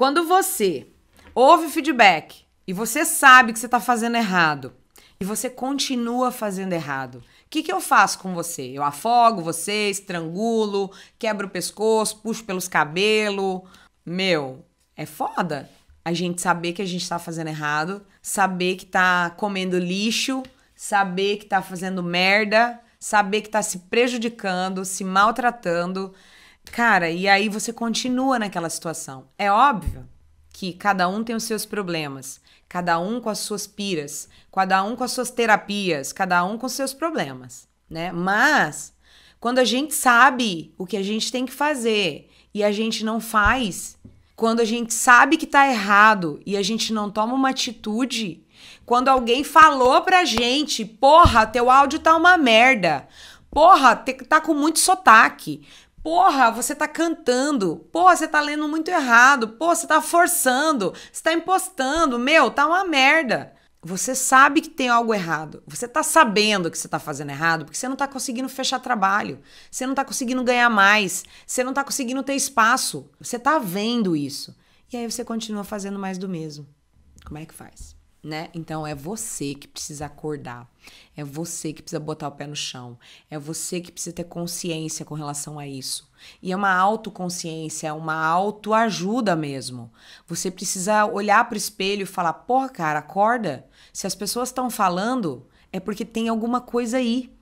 Quando você ouve o feedback e você sabe que você está fazendo errado e você continua fazendo errado, o que, que eu faço com você? Eu afogo você, estrangulo, quebro o pescoço, puxo pelos cabelos. Meu, é foda a gente saber que a gente está fazendo errado, saber que está comendo lixo, saber que está fazendo merda, saber que está se prejudicando, se maltratando. Cara, e aí você continua naquela situação. É óbvio que cada um tem os seus problemas, cada um com as suas piras, cada um com as suas terapias, cada um com os seus problemas, né? Mas quando a gente sabe o que a gente tem que fazer e a gente não faz, quando a gente sabe que tá errado e a gente não toma uma atitude, quando alguém falou pra gente, porra, teu áudio tá uma merda. Porra, tá com muito sotaque. Porra, você tá cantando. Porra, você tá lendo muito errado. Pô, você tá forçando. Você tá impostando. Meu, tá uma merda. Você sabe que tem algo errado. Você tá sabendo que você tá fazendo errado porque você não tá conseguindo fechar trabalho. Você não tá conseguindo ganhar mais. Você não tá conseguindo ter espaço. Você tá vendo isso. E aí você continua fazendo mais do mesmo. Como é que faz? né? Então é você que precisa acordar, é você que precisa botar o pé no chão, é você que precisa ter consciência com relação a isso. E é uma autoconsciência, é uma autoajuda mesmo. Você precisa olhar para o espelho e falar: "Porra, cara, acorda. Se as pessoas estão falando, é porque tem alguma coisa aí.